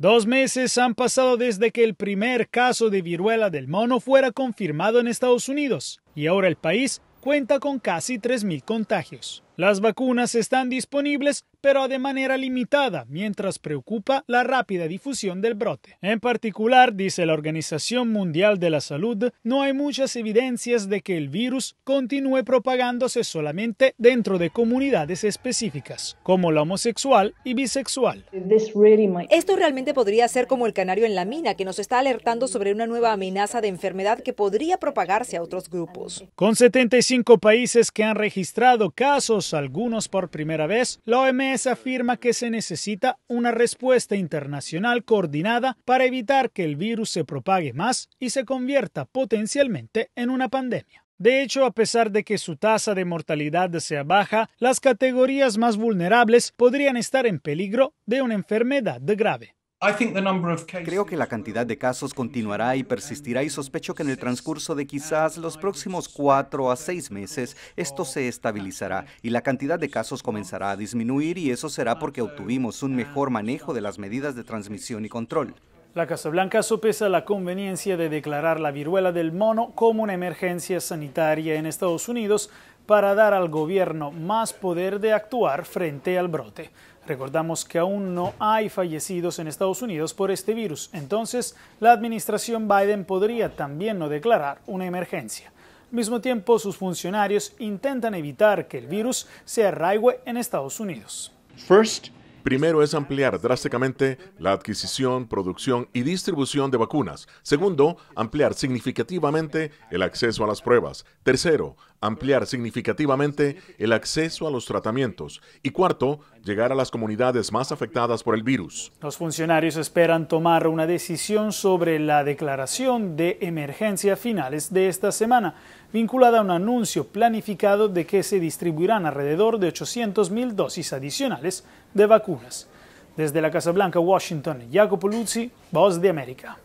Dos meses han pasado desde que el primer caso de viruela del mono fuera confirmado en Estados Unidos y ahora el país cuenta con casi 3.000 contagios. Las vacunas están disponibles, pero de manera limitada, mientras preocupa la rápida difusión del brote. En particular, dice la Organización Mundial de la Salud, no hay muchas evidencias de que el virus continúe propagándose solamente dentro de comunidades específicas, como la homosexual y bisexual. Esto realmente podría ser como el canario en la mina, que nos está alertando sobre una nueva amenaza de enfermedad que podría propagarse a otros grupos. Con 75 países que han registrado casos algunos por primera vez, la OMS afirma que se necesita una respuesta internacional coordinada para evitar que el virus se propague más y se convierta potencialmente en una pandemia. De hecho, a pesar de que su tasa de mortalidad sea baja, las categorías más vulnerables podrían estar en peligro de una enfermedad grave. Creo que la cantidad de casos continuará y persistirá y sospecho que en el transcurso de quizás los próximos cuatro a seis meses esto se estabilizará y la cantidad de casos comenzará a disminuir y eso será porque obtuvimos un mejor manejo de las medidas de transmisión y control. La Casa Blanca sopesa la conveniencia de declarar la viruela del mono como una emergencia sanitaria en Estados Unidos para dar al gobierno más poder de actuar frente al brote. Recordamos que aún no hay fallecidos en Estados Unidos por este virus, entonces la administración Biden podría también no declarar una emergencia. Al mismo tiempo, sus funcionarios intentan evitar que el virus se arraigue en Estados Unidos. Primero es ampliar drásticamente la adquisición, producción y distribución de vacunas. Segundo, ampliar significativamente el acceso a las pruebas. Tercero, ampliar significativamente el acceso a los tratamientos. Y cuarto, llegar a las comunidades más afectadas por el virus. Los funcionarios esperan tomar una decisión sobre la declaración de emergencia finales de esta semana, vinculada a un anuncio planificado de que se distribuirán alrededor de 800 mil dosis adicionales de vacunas desde la Casa Blanca, Washington, Jacopo Luzzi, Voz de América.